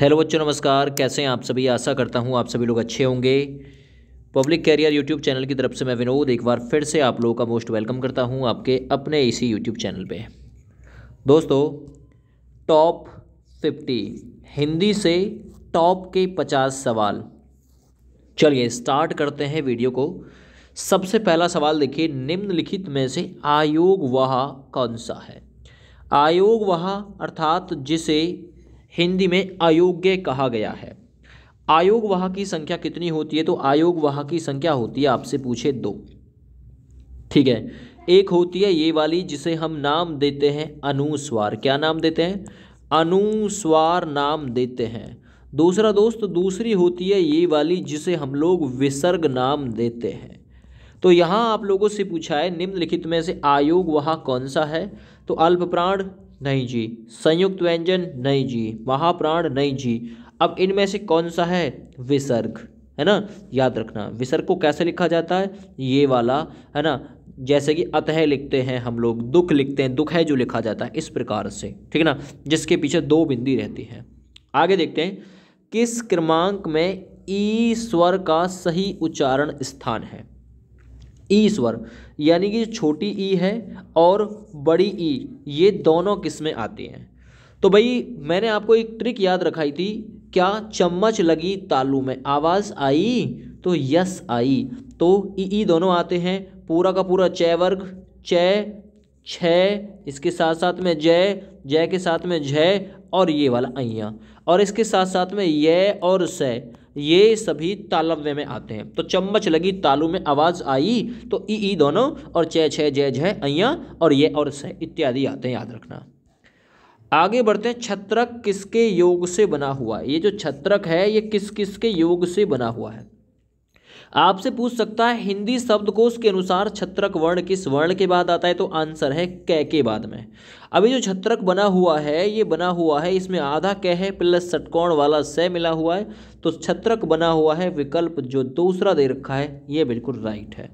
hello बच्चों नमस्कार कैसे हैं आप सभी आशा करता हूं आप सभी लोग अच्छे होंगे पब्लिक कैरियर यूट्यूब चैनल की तरफ से मैं विनोद एक बार फिर से आप लोगों का मोस्ट वेलकम करता हूं आपके अपने इसी यूट्यूब चैनल पे दोस्तों टॉप फिफ्टी हिंदी से टॉप के पचास सवाल चलिए स्टार्ट करते हैं वीडियो को सबसे पहला सवाल देखिए निम्नलिखित में से आयोग वहा कौन सा है आयोग वहा अर्थात जिसे हिंदी में अयोग्य कहा गया है आयोग वाह की संख्या कितनी होती है तो आयोग वाह की संख्या होती है आपसे पूछे दो ठीक है एक होती है ये वाली जिसे हम नाम देते हैं अनुस्वार क्या नाम देते हैं अनुस्वार नाम देते हैं दूसरा दोस्त दूसरी होती है ये वाली जिसे हम लोग विसर्ग नाम देते हैं तो यहाँ आप लोगों से पूछा है निम्नलिखित में से आयोग वहाँ कौन सा है तो अल्पप्राण नहीं जी संयुक्त व्यंजन नहीं जी महाप्राण नहीं जी अब इनमें से कौन सा है विसर्ग है ना याद रखना विसर्ग को कैसे लिखा जाता है ये वाला है ना जैसे कि अतः लिखते हैं हम लोग दुख लिखते हैं दुख है जो लिखा जाता है इस प्रकार से ठीक है ना जिसके पीछे दो बिंदी रहती है आगे देखते हैं किस क्रमांक में ईश्वर का सही उच्चारण स्थान है ईश्वर यानी कि छोटी ई है और बड़ी ई ये दोनों किस्में आती हैं तो भाई मैंने आपको एक ट्रिक याद रखाई थी क्या चम्मच लगी तालू में आवाज़ आई तो यस आई तो ई ई दोनों आते हैं पूरा का पूरा चय वर्ग चय छ इसके साथ साथ में जय जय के साथ में झ और ये वाला अइया और इसके साथ साथ में ये और स ये सभी तालव्य में आते हैं तो चम्मच लगी तालू में आवाज़ आई तो ई ई दोनों और चय छः जय जय अया और ये और स इत्यादि आते हैं याद रखना आगे बढ़ते हैं छत्रक किसके योग से बना हुआ है ये जो छत्रक है ये किस किसके योग से बना हुआ है आपसे पूछ सकता है हिंदी शब्दकोश के अनुसार छत्रक वर्ण किस वर्ण के बाद आता है तो आंसर है कै के बाद में अभी जो छत्रक बना हुआ है ये बना हुआ है इसमें आधा कै है प्लस षटकोण वाला स मिला हुआ है तो छत्रक बना हुआ है विकल्प जो दूसरा दे रखा है ये बिल्कुल राइट है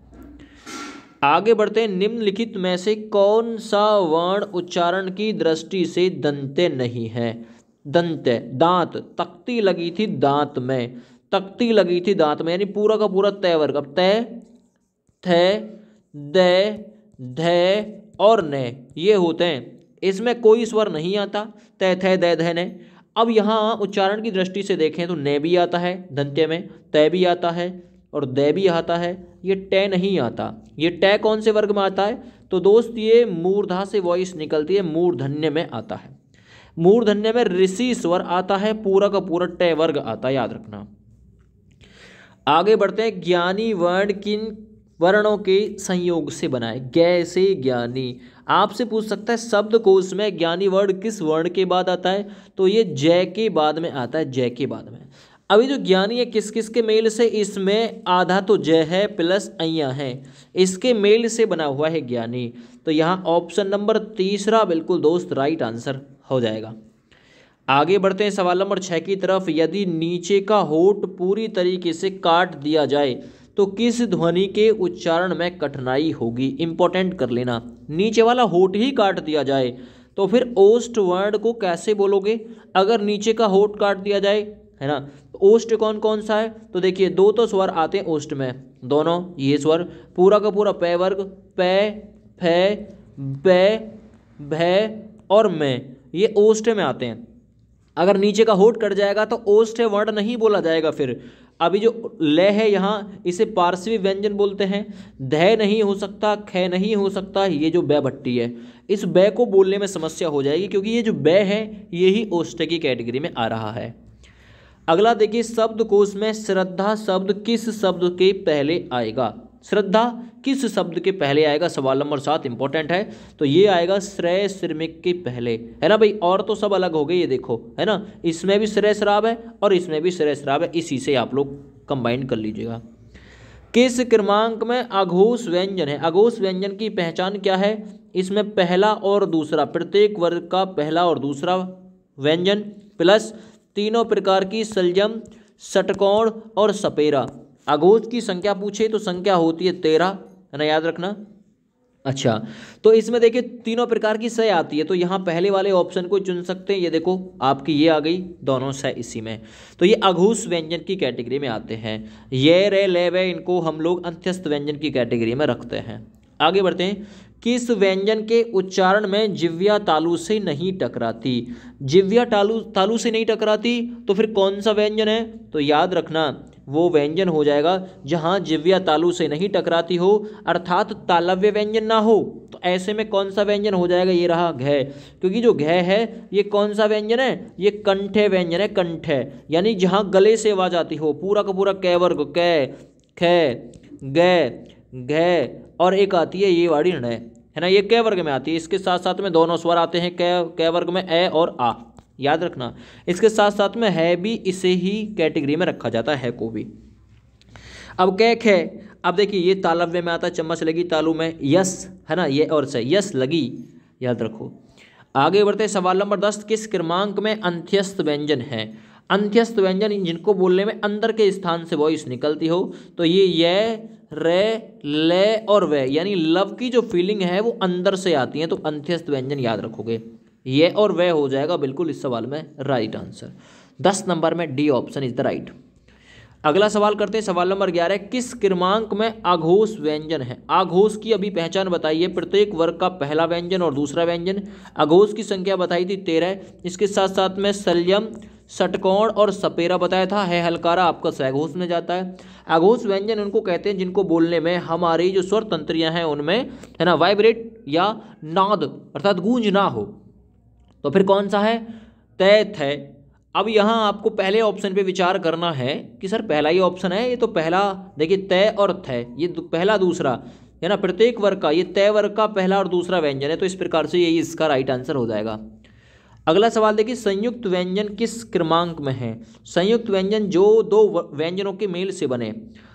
आगे बढ़ते हैं निम्नलिखित में से कौन सा वर्ण उच्चारण की दृष्टि से दंते नहीं है दंत दांत तख्ती लगी थी दांत में तख्ती लगी थी दांत में यानी पूरा का पूरा तय वर्ग अब तय थे दे धे और न ये होते हैं इसमें कोई स्वर नहीं आता तय थे दे धे ने अब यहाँ उच्चारण की दृष्टि से देखें तो ने भी आता है दंत्य में तय भी आता है और दे भी आता है ये टय नहीं आता ये टय कौन से वर्ग में आता है तो दोस्त ये मूर्धा से वॉइस निकलती है मूर्धन्य में आता है मूर्धन्य में ऋषि स्वर आता है पूरा का पूरा टय वर्ग आता है याद रखना आगे बढ़ते हैं ज्ञानी वर्ण किन वर्णों के संयोग से बनाए गैसे ज्ञानी आपसे पूछ सकता है शब्द कोश में ज्ञानी वर्ण किस वर्ण के बाद आता है तो ये जय के बाद में आता है जय के बाद में अभी जो ज्ञानी है किस किस के मेल से इसमें आधा तो जय है प्लस अया है इसके मेल से बना हुआ है ज्ञानी तो यहाँ ऑप्शन नंबर तीसरा बिल्कुल दोस्त राइट आंसर हो जाएगा आगे बढ़ते हैं सवाल नंबर छः की तरफ यदि नीचे का होठ पूरी तरीके से काट दिया जाए तो किस ध्वनि के उच्चारण में कठिनाई होगी इंपॉर्टेंट कर लेना नीचे वाला होठ ही काट दिया जाए तो फिर ओस्ट वर्ड को कैसे बोलोगे अगर नीचे का होठ काट दिया जाए है ना तो ओस्ट कौन कौन सा है तो देखिए दो तो स्वर आते हैं ओस्ट में दोनों ये स्वर पूरा का पूरा पै वर्ग पै फै भ और मैं ये ओस्ट में आते हैं अगर नीचे का होट कट जाएगा तो है वर्ड नहीं बोला जाएगा फिर अभी जो लय है यहाँ इसे पार्श्वी व्यंजन बोलते हैं धय नहीं हो सकता ख नहीं हो सकता ये जो बै भट्टी है इस बै को बोलने में समस्या हो जाएगी क्योंकि ये जो बै है ये ही ओष्ठ की कैटेगरी में आ रहा है अगला देखिए शब्दकोश में श्रद्धा शब्द किस शब्द के पहले आएगा श्रद्धा किस शब्द के पहले आएगा सवाल नंबर सात इंपॉर्टेंट है तो ये आएगा श्रेय श्रमिक के पहले है ना भाई और तो सब अलग हो गए ये देखो है ना इसमें भी श्रेय शराब है और इसमें भी श्रेय शराब है इसी से आप लोग कंबाइन कर लीजिएगा किस क्रमांक में अघोष व्यंजन है अघोष व्यंजन की पहचान क्या है इसमें पहला और दूसरा प्रत्येक वर्ग का पहला और दूसरा व्यंजन प्लस तीनों प्रकार की सलजम सटकोण और सपेरा अगोज की संख्या पूछे तो संख्या होती है तेरह है ना याद रखना अच्छा तो इसमें देखिए तीनों प्रकार की सह आती है तो यहाँ पहले वाले ऑप्शन को चुन सकते हैं ये देखो आपकी ये आ गई दोनों सह इसी में तो ये अघूस व्यंजन की कैटेगरी में आते हैं ये रे ले वे इनको हम लोग अंत्यस्थ व्यंजन की कैटेगरी में रखते हैं आगे बढ़ते हैं किस व्यंजन के उच्चारण में जिव्या तालु से नहीं टकराती जिव्या तालु तालु से नहीं टकराती तो फिर कौन सा व्यंजन है तो याद रखना वो व्यंजन हो जाएगा जहाँ जिव्या तालु से नहीं टकराती हो अर्थात तालव्य व्यंजन ना हो तो ऐसे में कौन सा व्यंजन हो जाएगा ये रहा घय क्योंकि जो घय है ये कौन सा व्यंजन है ये कंठ व्यंजन है कंठ यानी जहाँ गले से आवाज आती हो पूरा का पूरा कै वर्ग कै खै गय घय और एक आती है ये वाड़ी ऋण है ना ये कै वर्ग में आती है इसके साथ साथ में दोनों स्वर आते हैं कै कै वर्ग में ए और आ याद रखना इसके साथ साथ में है भी इसे ही कैटेगरी में रखा जाता है को भी अब कैक है अब देखिए ये तालव्य में आता चम्मच लगी तालू में यस है ना ये और से यस लगी याद रखो आगे बढ़ते सवाल नंबर दस किस क्रमांक में अंत्यस्त व्यंजन है अंत्यस्त व्यंजन जिनको बोलने में अंदर के स्थान से वॉइस निकलती हो तो ये यह रे ले और वे यानी लव की जो फीलिंग है वो अंदर से आती है तो अंत्यस्त व्यंजन याद रखोगे ये और वह हो जाएगा बिल्कुल इस सवाल में राइट आंसर दस नंबर में D option is the right अगला सवाल करते हैं सवाल नंबर ग्यारह किस क्रमांक में आघोष व्यंजन है आघोष की अभी पहचान बताइए प्रत्येक वर्ग का पहला व्यंजन और दूसरा व्यंजन आघोष की संख्या बताई थी तेरह इसके साथ साथ में सलयम सटकोण और सपेरा बताया था है हलकारा आपका सहघोष में जाता है आघोष व्यंजन उनको कहते हैं जिनको बोलने में हमारी जो स्वर तंत्रियाँ हैं उनमें है ना वाइब्रेट या नाद अर्थात गूंज ना हो तो फिर कौन सा है तय थय अब यहाँ आपको पहले ऑप्शन पे विचार करना है कि सर पहला ही ऑप्शन है ये तो पहला देखिए तय और थय ये पहला दूसरा है ना प्रत्येक वर्ग का ये तय वर्ग का पहला और दूसरा व्यंजन है तो इस प्रकार से यही इसका राइट आंसर हो जाएगा अगला सवाल देखिए संयुक्त व्यंजन किस क्रमांक में है संयुक्त व्यंजन जो दो व्यंजनों के मेल से बने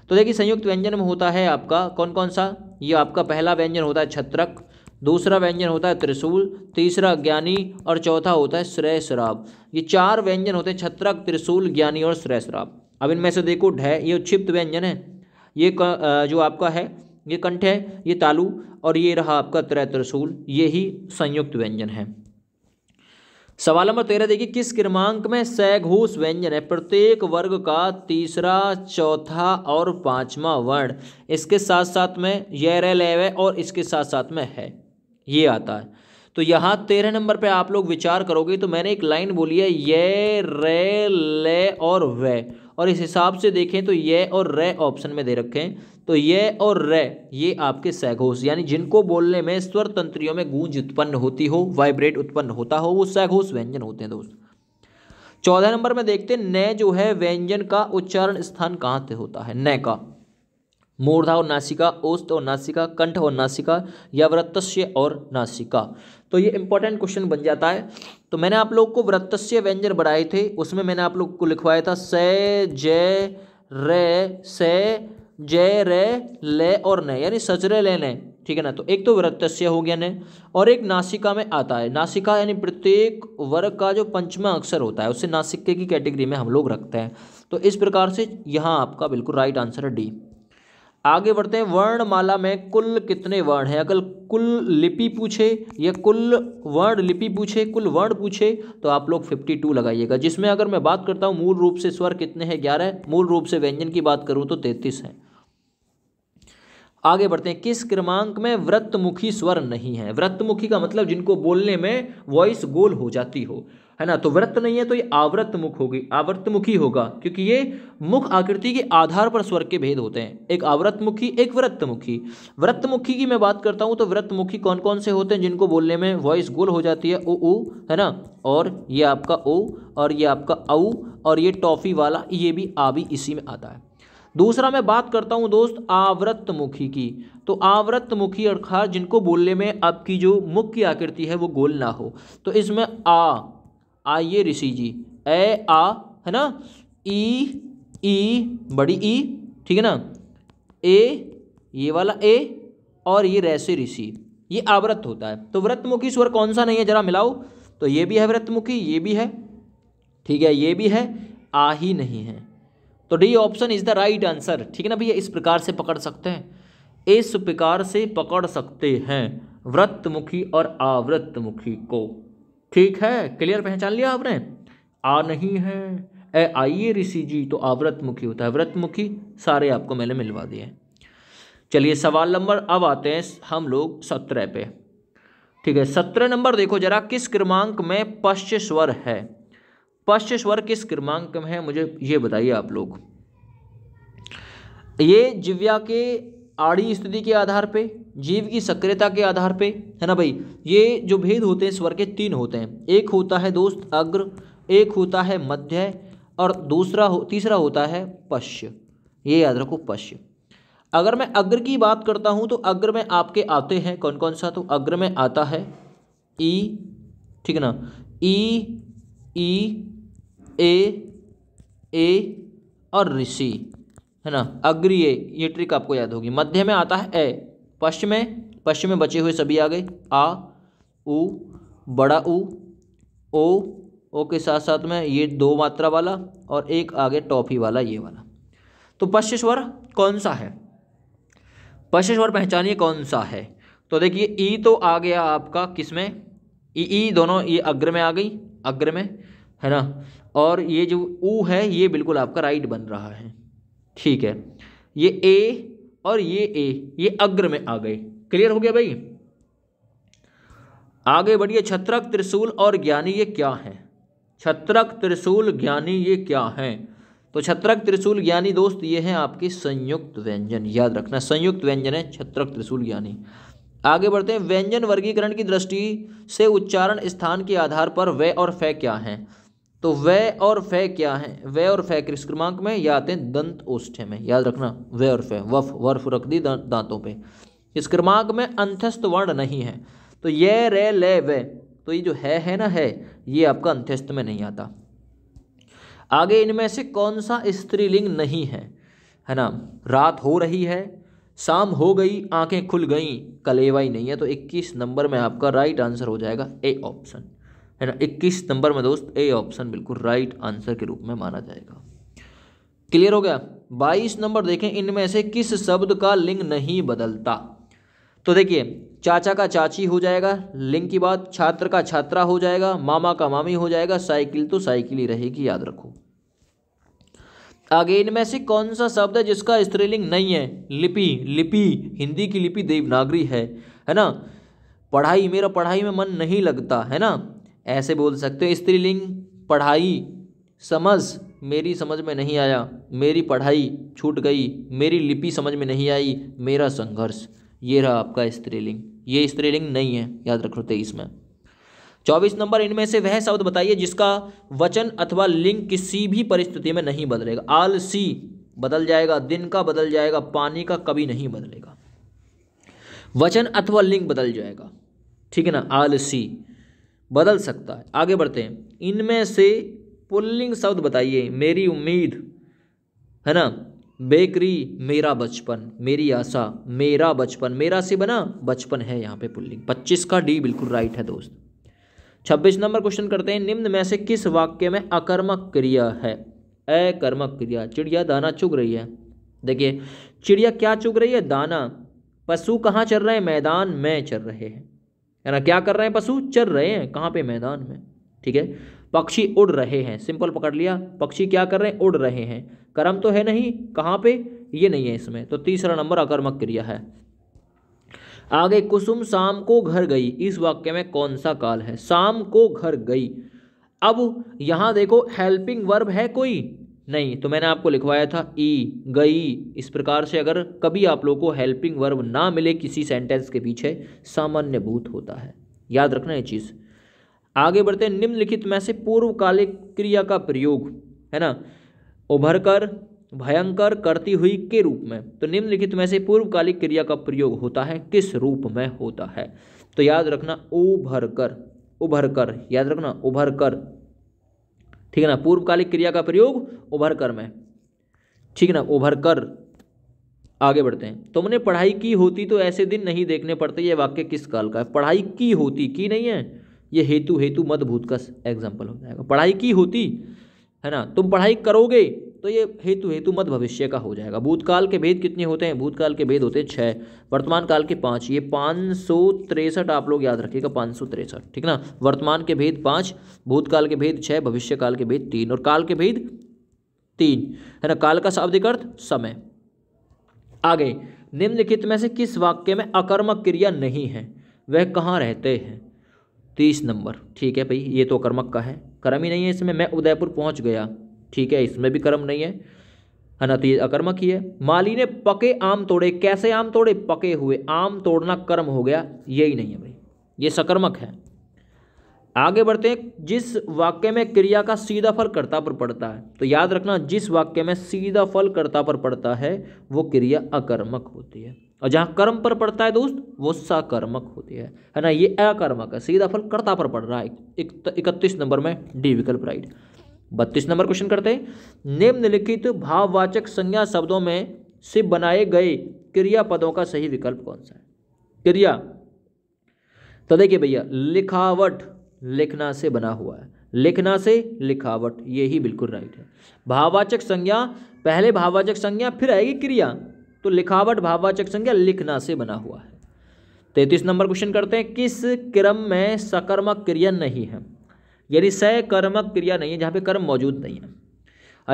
तो देखिए संयुक्त व्यंजन में होता है आपका कौन कौन सा ये आपका पहला व्यंजन होता है छत्रक दूसरा व्यंजन होता है त्रिशूल तीसरा ज्ञानी और चौथा होता है श्रेय श्राप ये चार व्यंजन होते हैं छत्रक त्रिशूल ज्ञानी और श्रेय श्राप अब इनमें से देखो ढह ये क्षिप्त व्यंजन है ये जो आपका है ये कंठ है ये तालु और ये रहा आपका त्रय त्रिशूल ये ही संयुक्त व्यंजन है सवाल नंबर तेरह देखिए किस क्रमांक में सैघोष व्यंजन है प्रत्येक वर्ग का तीसरा चौथा और पांचवा वर्ण इसके साथ साथ में यह रह और इसके साथ साथ में है ये आता है तो यहाँ तेरह नंबर पे आप लोग विचार करोगे तो मैंने एक लाइन बोली है ये रे ले और वे और इस हिसाब से देखें तो ये और रे ऑप्शन में दे रखें तो ये और रे ये आपके सैघोष यानी जिनको बोलने में स्वर तंत्रियों में गूंज उत्पन्न होती हो वाइब्रेट उत्पन्न होता हो वो सैघोष व्यंजन होते हैं दोस्त चौदह नंबर में देखते हैं न जो है व्यंजन का उच्चारण स्थान कहाँ से होता है न का मूर्धा और नासिका ओस्त और नासिका कंठ और नासिका या वृत्तस्य और नासिका तो ये इंपॉर्टेंट क्वेश्चन बन जाता है तो मैंने आप लोग को वृत्तस्य व्यंजन बढ़ाए थे उसमें मैंने आप लोग को लिखवाया था स जय रे स जय रे ले और न यानी सजरे ले ने ठीक है ना तो एक तो वृत्तस्य हो गया ने और एक नासिका में आता है नासिका यानी प्रत्येक वर्ग का जो पंचमा अक्षर होता है उसे नासिके की कैटेगरी में हम लोग रखते हैं तो इस प्रकार से यहाँ आपका बिल्कुल राइट आंसर है डी आगे बढ़ते हैं वर्णमाला में कुल कितने वर्ण हैं अगर कुल लिपि पूछे या कुल वर्ण लिपि पूछे कुल वर्ण पूछे तो आप लोग फिफ्टी टू लगाइएगा जिसमें अगर मैं बात करता हूँ मूल रूप से स्वर कितने हैं ग्यारह मूल रूप से व्यंजन की बात करूँ तो तैंतीस हैं आगे बढ़ते हैं किस क्रमांक में वृत्तमुखी स्वर नहीं है वृत्तमुखी का मतलब जिनको बोलने में वॉइस गोल हो जाती हो है ना तो व्रत नहीं है तो ये आवृत मुख होगी आवृत मुखी होगा क्योंकि ये मुख आकृति के आधार पर स्वर के भेद होते हैं एक आवृत मुखी एक व्रत मुखी व्रत मुखी की मैं बात करता हूँ तो व्रत मुखी कौन कौन से होते हैं जिनको बोलने में वॉइस गोल हो जाती है ओ ओ है ना और ये आपका ओ और ये आपका औ और ये टॉफ़ी वाला ये भी आबी इसी में आता है दूसरा मैं बात करता हूँ दोस्त आवृत मुखी की तो आवृत मुखी अर्थात जिनको बोलने में आपकी जो मुख की आकृति है वो गोल ना हो तो इसमें आ आ ये ऋषि जी ए आ है ना ई ई बड़ी ई ठीक है ना ए ये वाला ए और ये रैसे ऋषि ये आवृत होता है तो व्रतमुखी स्वर कौन सा नहीं है जरा मिलाओ तो ये भी है व्रतमुखी ये भी है ठीक है ये भी है आ ही नहीं है तो D option is the right answer ठीक है ना भैया इस प्रकार से पकड़ सकते हैं इस प्रकार से पकड़ सकते हैं व्रतमुखी और आवृतमुखी को ठीक है क्लियर पहचान लिया आपने आ नहीं है ए आइए ऋषि जी तो आव्रतमुखी होता है व्रतमुखी सारे आपको मैंने मिलवा दिए चलिए सवाल नंबर अब आते हैं हम लोग सत्रह पे ठीक है सत्रह नंबर देखो जरा किस क्रमांक में पश्च स्वर है पश्च स्वर किस क्रमांक में है मुझे ये बताइए आप लोग ये जिव्या के आड़ी स्थिति के आधार पे जीव की सक्रियता के आधार पे है ना भाई ये जो भेद होते हैं स्वर के तीन होते हैं एक होता है दोस्त अग्र एक होता है मध्य और दूसरा हो तीसरा होता है पश्य ये याद रखो पश्य अगर मैं अग्र की बात करता हूँ तो अग्र में आपके आते हैं कौन कौन सा तो अग्र में आता है ई ठीक है ना ई ई ए ए और ऋषि है ना अग्रिय ये ट्रिक आपको याद होगी मध्य में आता है ए पश्चिम में पश्चिम में बचे हुए सभी आ गए आ ऊ बड़ा उ ओ ओ के साथ साथ में ये दो मात्रा वाला और एक आगे टॉफी वाला ये वाला तो पश्चिस्वर कौन सा है पश्चिस्वर पहचानिए कौन सा है तो देखिए ई तो आ गया आपका किसमें ई ई दोनों ये अग्र में आ गई अग्र में है ना और ये जो ऊ है ये बिल्कुल आपका राइट बन रहा है ठीक है ये ए और ये ए ये अग्र में आ गए क्लियर हो गया भाई आगे बढ़िए छत्रक त्रिशूल और ज्ञानी ये क्या है छत्रक त्रिशूल ज्ञानी ये क्या है तो छत्रक त्रिशूल ज्ञानी दोस्त ये हैं आपके संयुक्त व्यंजन याद रखना संयुक्त व्यंजन है छत्रक त्रिशूल ज्ञानी आगे बढ़ते हैं व्यंजन वर्गीकरण की दृष्टि से उच्चारण स्थान के आधार पर व और फ क्या हैं तो व और फ क्या है व और फ कृष क्रमांक में या आते हैं दंत ओष्ठे में याद रखना व और फ वफ वर्फ रख दी दांतों पे इस क्रमांक में अंथस्थ वर्ण नहीं है तो ये रे ले वे तो ये जो है है ना है ये आपका अंत्यस्थ में नहीं आता आगे इनमें से कौन सा स्त्रीलिंग नहीं है है ना रात हो रही है शाम हो गई आंखें खुल गई कलेवाई नहीं है तो 21 नंबर में आपका राइट आंसर हो जाएगा ए ऑप्शन है ना इक्कीस नंबर में दोस्त ए ऑप्शन बिल्कुल राइट आंसर के रूप में माना जाएगा क्लियर हो गया बाईस नंबर देखें इनमें से किस शब्द का लिंग नहीं बदलता तो देखिए चाचा का चाची हो जाएगा लिंग की बात छात्र का छात्रा हो जाएगा मामा का मामी हो जाएगा साइकिल तो साइकिल ही रहेगी याद रखो आगे इनमें से कौन सा शब्द है जिसका स्त्रीलिंग नहीं है लिपि लिपि हिंदी की लिपि देवनागरी है है ना पढ़ाई मेरा पढ़ाई में मन नहीं लगता है ना ऐसे बोल सकते हो स्त्रीलिंग पढ़ाई समझ मेरी समझ में नहीं आया मेरी पढ़ाई छूट गई मेरी लिपि समझ में नहीं आई मेरा संघर्ष ये रहा आपका स्त्रीलिंग ये स्त्रीलिंग नहीं है याद रखो तेईस में चौबीस नंबर इनमें से वह शब्द बताइए जिसका वचन अथवा लिंग किसी भी परिस्थिति में नहीं बदलेगा आलसी बदल जाएगा दिन का बदल जाएगा पानी का कभी नहीं बदलेगा वचन अथवा लिंग बदल जाएगा ठीक है ना आलसी बदल सकता है आगे बढ़ते हैं इनमें से पुल्लिंग शब्द बताइए मेरी उम्मीद है ना बेकरी मेरा बचपन मेरी आशा मेरा बचपन मेरा से बना बचपन है यहाँ पे पुल्लिंग पच्चीस का डी बिल्कुल राइट है दोस्त छब्बीस नंबर क्वेश्चन करते हैं निम्न में से किस वाक्य में अकर्मक क्रिया है अकर्मक क्रिया चिड़िया दाना चुग रही है देखिए चिड़िया क्या चुग रही है दाना पशु कहाँ चल रहे हैं मैदान में चल रहे हैं है ना क्या कर रहे हैं पशु चर रहे हैं कहाँ पे मैदान में ठीक है पक्षी उड़ रहे हैं सिंपल पकड़ लिया पक्षी क्या कर रहे हैं उड़ रहे हैं कर्म तो है नहीं कहाँ पे ये नहीं है इसमें तो तीसरा नंबर अकर्मक क्रिया है आगे कुसुम शाम को घर गई इस वाक्य में कौन सा काल है शाम को घर गई अब यहाँ देखो हेल्पिंग वर्ब है कोई नहीं तो मैंने आपको लिखवाया था ई गई इस प्रकार से अगर कभी आप लोगों को हेल्पिंग वर्ब ना मिले किसी सेंटेंस के पीछे सामान्य भूत होता है याद रखना ये चीज़ आगे बढ़ते निम्नलिखित में से पूर्वकालिक क्रिया का प्रयोग है ना उभर कर भयंकर करती हुई के रूप में तो निम्नलिखित में से पूर्वकालिक क्रिया का प्रयोग होता है किस रूप में होता है तो याद रखना उभर कर उभर कर याद रखना उभर कर ठीक है ना पूर्वकालिक क्रिया का प्रयोग उभर कर में ठीक है ना उभर कर आगे बढ़ते हैं तुमने पढ़ाई की होती तो ऐसे दिन नहीं देखने पड़ते ये वाक्य किस काल का है पढ़ाई की होती की नहीं है ये हेतु हेतु मत भूत का एग्जाम्पल हो जाएगा पढ़ाई की होती है ना तुम पढ़ाई करोगे तो ये हेतु हेतु मत भविष्य का हो जाएगा भूतकाल के भेद कितने होते हैं भूतकाल के भेद होते हैं छः वर्तमान काल के पाँच ये पाँच सौ तिरसठ आप लोग याद रखिएगा पाँच सौ तिरसठ ठीक ना वर्तमान के भेद पाँच भूतकाल के भेद छः भविष्य काल के भेद तीन और काल के भेद तीन है ना काल का शाब्दिक अर्थ समय आगे निम्नलिखित में से किस वाक्य में अकर्मक क्रिया नहीं है वह कहाँ रहते हैं तीस नंबर ठीक है भाई ये तो अकर्मक का है कर्म ही नहीं है इसमें मैं उदयपुर पहुँच गया ठीक है इसमें भी कर्म नहीं है है ना तो ये अकर्मक ही है माली ने पके आम तोड़े कैसे आम तोड़े पके हुए आम तोड़ना कर्म हो गया यही नहीं है भाई ये सकर्मक है आगे बढ़ते हैं जिस वाक्य में क्रिया का सीधा फल कर्ता पर पड़ता है तो याद रखना जिस वाक्य में सीधा फल कर्ता पर पड़ता है वो क्रिया अकर्मक होती है और जहाँ कर्म पर पड़ता है दोस्त वो सकर्मक होती है है ना ये अकर्मक है सीधा फल कर्ता पर पड़ रहा है इकतीस नंबर में डी विकल्प राइट बत्तीस नंबर क्वेश्चन करते हैं निम्नलिखित भाववाचक संज्ञा शब्दों में से बनाए गए क्रिया पदों का सही विकल्प कौन सा है क्रिया तो देखिए भैया लिखावट लिखना से बना हुआ है लिखना से लिखावट ये ही बिल्कुल राइट है भाववाचक संज्ञा पहले भाववाचक संज्ञा फिर आएगी क्रिया तो लिखावट भाववाचक संज्ञा लिखना से बना हुआ है तैतीस नंबर क्वेश्चन करते हैं किस क्रम में सकर्मक क्रिया नहीं है यानी सह कर्मक क्रिया नहीं है जहाँ पे कर्म मौजूद नहीं है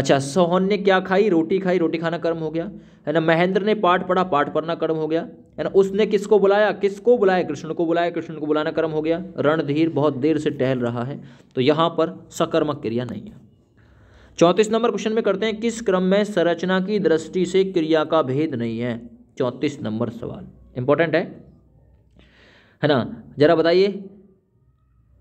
अच्छा सोहन ने क्या खाई रोटी खाई रोटी खाना कर्म हो गया है ना महेंद्र ने पाठ पढ़ा पाठ पढ़ना कर्म हो गया है ना उसने किसको बुलाया किसको बुलाया कृष्ण को बुलाया कृष्ण को बुलाना कर्म हो गया रणधीर बहुत देर से टहल रहा है तो यहाँ पर सकर्मक क्रिया नहीं है चौंतीस नंबर क्वेश्चन में करते हैं किस क्रम में संरचना की दृष्टि से क्रिया का भेद नहीं है चौंतीस नंबर सवाल इंपॉर्टेंट है है ना जरा बताइए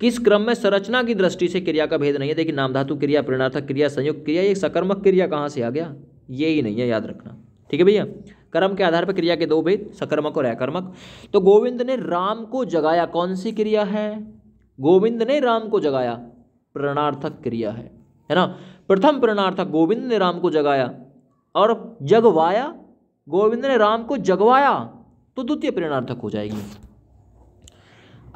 किस क्रम में संरचना की दृष्टि से क्रिया का भेद नहीं है देखिए नामधातु क्रिया प्रेरणार्थक क्रिया संयुक्त क्रिया ये सकर्मक क्रिया कहाँ से आ गया ये ही नहीं है याद रखना ठीक है भैया कर्म के आधार पर क्रिया के दो भेद सकर्मक और अकर्मक तो गोविंद ने राम को जगाया कौन सी क्रिया है गोविंद ने राम को जगाया प्रणार्थक क्रिया है है ना प्रथम प्रणार्थक गोविंद ने राम को जगाया और जगवाया गोविंद ने राम को जगवाया तो द्वितीय प्रेरणार्थक हो जाएगी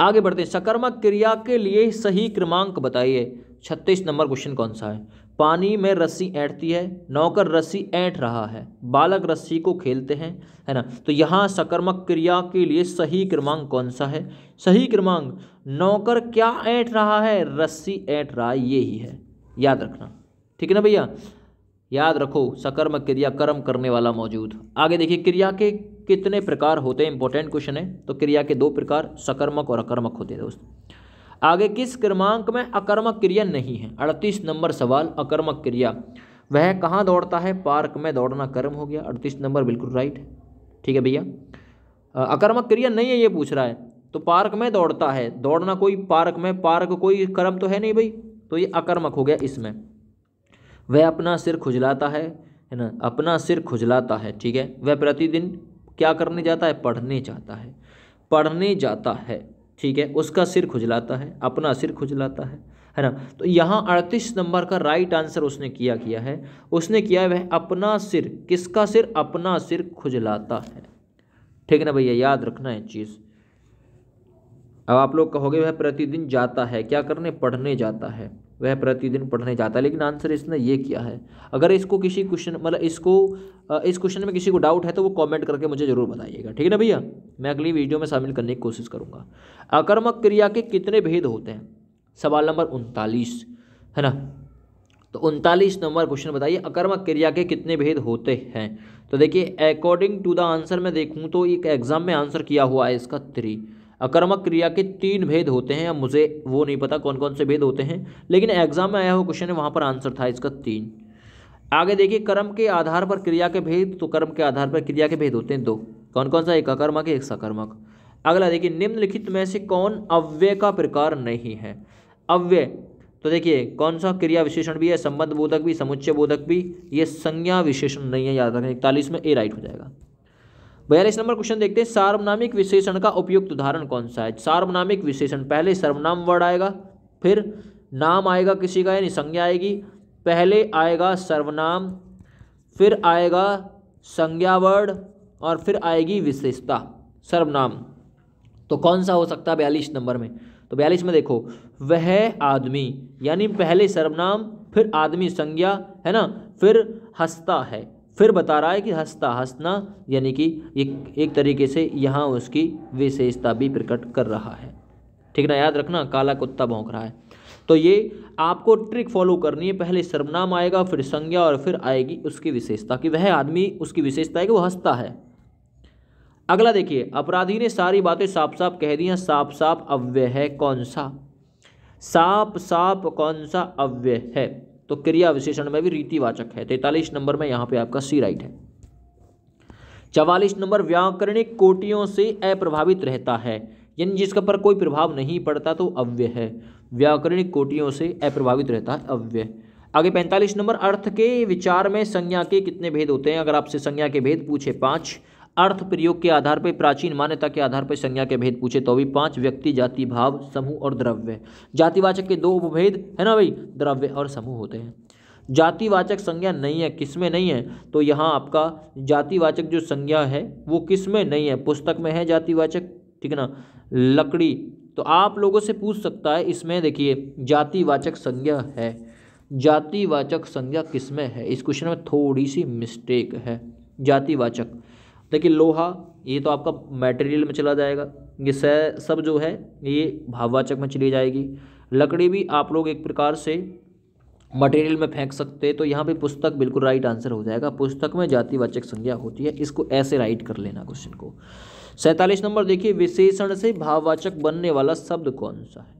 आगे बढ़ते हैं सकर्मक क्रिया के लिए सही क्रमांक बताइए छत्तीस नंबर क्वेश्चन कौन सा है पानी में रस्सी ऐंठती है नौकर रस्सी ऐंठ रहा है बालक रस्सी को खेलते हैं है ना तो यहाँ सकर्मक क्रिया के लिए सही क्रमांक कौन सा है सही क्रमांक नौकर क्या ऐंठ रहा है रस्सी ऐंठ रहा है ये ही है याद रखना ठीक है ना भैया याद रखो सकर्मक क्रिया कर्म करने वाला मौजूद आगे देखिए क्रिया के कितने प्रकार होते हैं इंपॉर्टेंट क्वेश्चन है तो क्रिया के दो प्रकार सकर्मक और अकर्मक होते हैं दोस्तों आगे किस क्रमांक में अकर्मक क्रिया नहीं है अड़तीस नंबर सवाल अकर्मक क्रिया वह कहाँ दौड़ता है पार्क में दौड़ना कर्म हो गया अड़तीस नंबर बिल्कुल राइट ठीक है भैया अकर्मक क्रिया नहीं है ये पूछ रहा है तो पार्क में दौड़ता है दौड़ना कोई पार्क में पार्क कोई कर्म तो है नहीं भाई तो ये अकर्मक हो गया इसमें वह अपना सिर खुजलाता है है ना अपना सिर खुजलाता है ठीक है वह प्रतिदिन क्या करने जाता है पढ़ने जाता है पढ़ने जाता है ठीक है उसका सिर खुजलाता है अपना सिर खुजलाता है है ना तो यहाँ अड़तीस नंबर का राइट आंसर उसने किया किया है उसने किया वह अपना सिर किसका सिर अपना सिर खुजलाता है ठीक है ना भैया याद रखना है चीज़ अब आप लोग कहोगे वह प्रतिदिन जाता है क्या करने पढ़ने जाता है वह प्रतिदिन पढ़ने जाता है लेकिन आंसर इसने ये किया है अगर इसको किसी क्वेश्चन मतलब इसको इस क्वेश्चन में किसी को डाउट है तो वो कमेंट करके मुझे ज़रूर बताइएगा ठीक है ना भैया मैं अगली वीडियो में शामिल करने की कोशिश करूँगा अकर्मक क्रिया के कितने भेद होते हैं सवाल नंबर उनतालीस है ना तो उनतालीस नंबर क्वेश्चन बताइए अकर्मक क्रिया के कितने भेद होते हैं तो देखिए अकॉर्डिंग टू द आंसर मैं देखूँ तो एक एग्ज़ाम में आंसर किया हुआ है इसका थ्री अकर्मक क्रिया के तीन भेद होते हैं अब मुझे वो नहीं पता कौन कौन से भेद होते हैं लेकिन एग्जाम में आया हुआ क्वेश्चन है वहाँ पर आंसर था इसका तीन आगे देखिए कर्म के आधार पर क्रिया के भेद तो कर्म के आधार पर क्रिया के भेद होते हैं दो कौन कौन सा एक अकर्मक एक सकर्मक अगला देखिए निम्नलिखित में से कौन अव्यय का प्रकार नहीं है अव्यय तो देखिए कौन सा क्रिया विशेषण भी है संबंध बोधक भी समुच्चय बोधक भी ये संज्ञा विशेषण नहीं है याद रखें इकतालीस में ए राइट हो जाएगा बयालीस नंबर क्वेश्चन देखते हैं सार्वनामिक विशेषण का उपयुक्त उदाहरण कौन सा है सार्वनामिक विशेषण पहले सर्वनाम वर्ड आएगा फिर नाम आएगा किसी का यानी संज्ञा आएगी पहले आएगा सर्वनाम फिर आएगा संज्ञा वर्ड और फिर आएगी विशेषता सर्वनाम तो कौन सा हो सकता है बयालीस नंबर में तो बयालीस में देखो वह आदमी यानी पहले सर्वनाम फिर आदमी संज्ञा है ना फिर हंसता है फिर बता रहा है कि हंसता हंसना यानी कि एक एक तरीके से यहाँ उसकी विशेषता भी प्रकट कर रहा है ठीक ना याद रखना काला कुत्ता भौंक रहा है तो ये आपको ट्रिक फॉलो करनी है पहले सर्वनाम आएगा फिर संज्ञा और फिर आएगी उसकी विशेषता कि वह आदमी उसकी विशेषता है कि वो हंसता है अगला देखिए अपराधी ने सारी बातें साफ साफ कह दी हैं साफ साफ अव्यय है कौन सा साफ साफ कौन सा अव्यय है तो क्रिया विशेषण में भी रीतिवाचक है तैतालीस नंबर में यहाँ पे आपका सी राइट है चवालीस नंबर व्याकरणिक कोटियों से अप्रभावित रहता है यानी जिसका पर कोई प्रभाव नहीं पड़ता तो अव्य है व्याकरणिक कोटियों से अप्रभावित रहता है अव्य आगे पैंतालीस नंबर अर्थ के विचार में संज्ञा के कितने भेद होते हैं अगर आपसे संज्ञा के भेद पूछे पाँच अर्थ प्रयोग के आधार पर प्राचीन मान्यता के आधार पर संज्ञा के भेद पूछे तो भी पांच व्यक्ति जाति भाव समूह और द्रव्य जातिवाचक के दो उपभेद है ना भाई द्रव्य और समूह होते हैं जातिवाचक संज्ञा नहीं है किसमें नहीं है तो यहाँ आपका जातिवाचक जो संज्ञा है वो किसमें नहीं है पुस्तक में है जातिवाचक ठीक है ना लकड़ी तो आप लोगों से पूछ सकता है इसमें देखिए जातिवाचक संज्ञा है जातिवाचक संज्ञा किसमें है इस क्वेश्चन में थोड़ी सी मिस्टेक है जातिवाचक देखिए लोहा ये तो आपका मटेरियल में चला जाएगा ये सब जो है ये भाववाचक में चली जाएगी लकड़ी भी आप लोग एक प्रकार से मटेरियल में फेंक सकते हैं तो यहाँ पे पुस्तक बिल्कुल राइट आंसर हो जाएगा पुस्तक में जातिवाचक संज्ञा होती है इसको ऐसे राइट कर लेना क्वेश्चन को सैंतालीस नंबर देखिए विशेषण से भाववाचक बनने वाला शब्द कौन सा है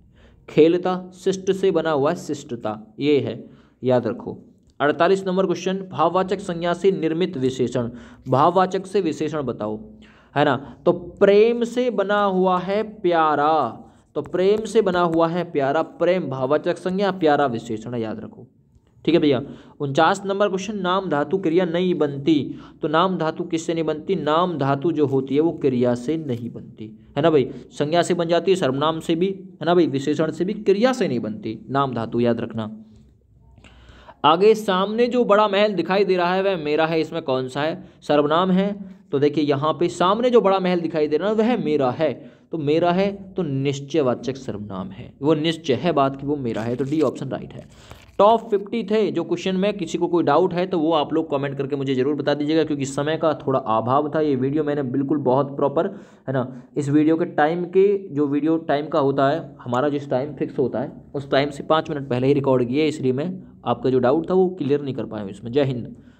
खेलता शिष्ट से बना हुआ है शिष्टता ये है याद रखो अड़तालीस नंबर क्वेश्चन भाववाचक संज्ञा से निर्मित विशेषण भाववाचक से विशेषण बताओ है ना तो प्रेम से बना हुआ है प्यारा तो प्रेम से बना हुआ है प्यारा प्रेम भाववाचक संज्ञा प्यारा विशेषण याद रखो ठीक है भैया उनचास नंबर क्वेश्चन नाम धातु क्रिया नहीं बनती तो नाम धातु किससे नहीं बनती नाम धातु जो होती है वो क्रिया से नहीं बनती है ना भाई संज्ञा से बन जाती है सर्वनाम से भी है ना भाई विशेषण से भी क्रिया से नहीं बनती नाम धातु याद रखना आगे सामने जो बड़ा महल दिखाई दे रहा है वह मेरा है इसमें कौन सा है सर्वनाम है तो देखिए यहाँ पे सामने जो बड़ा महल दिखाई दे रहा है वह मेरा है तो मेरा है तो निश्चयवाचक सर्वनाम है वो निश्चय है बात की वो मेरा है तो डी ऑप्शन राइट है टॉप फिफ्टी थे जो क्वेश्चन में किसी को कोई डाउट है तो वो आप लोग कमेंट करके मुझे ज़रूर बता दीजिएगा क्योंकि समय का थोड़ा अभाव था ये वीडियो मैंने बिल्कुल बहुत प्रॉपर है ना इस वीडियो के टाइम के जो वीडियो टाइम का होता है हमारा जिस टाइम फिक्स होता है उस टाइम से पाँच मिनट पहले ही रिकॉर्ड किया इसलिए मैं आपका जो डाउट था वो क्लियर नहीं कर पाए इसमें जय हिंद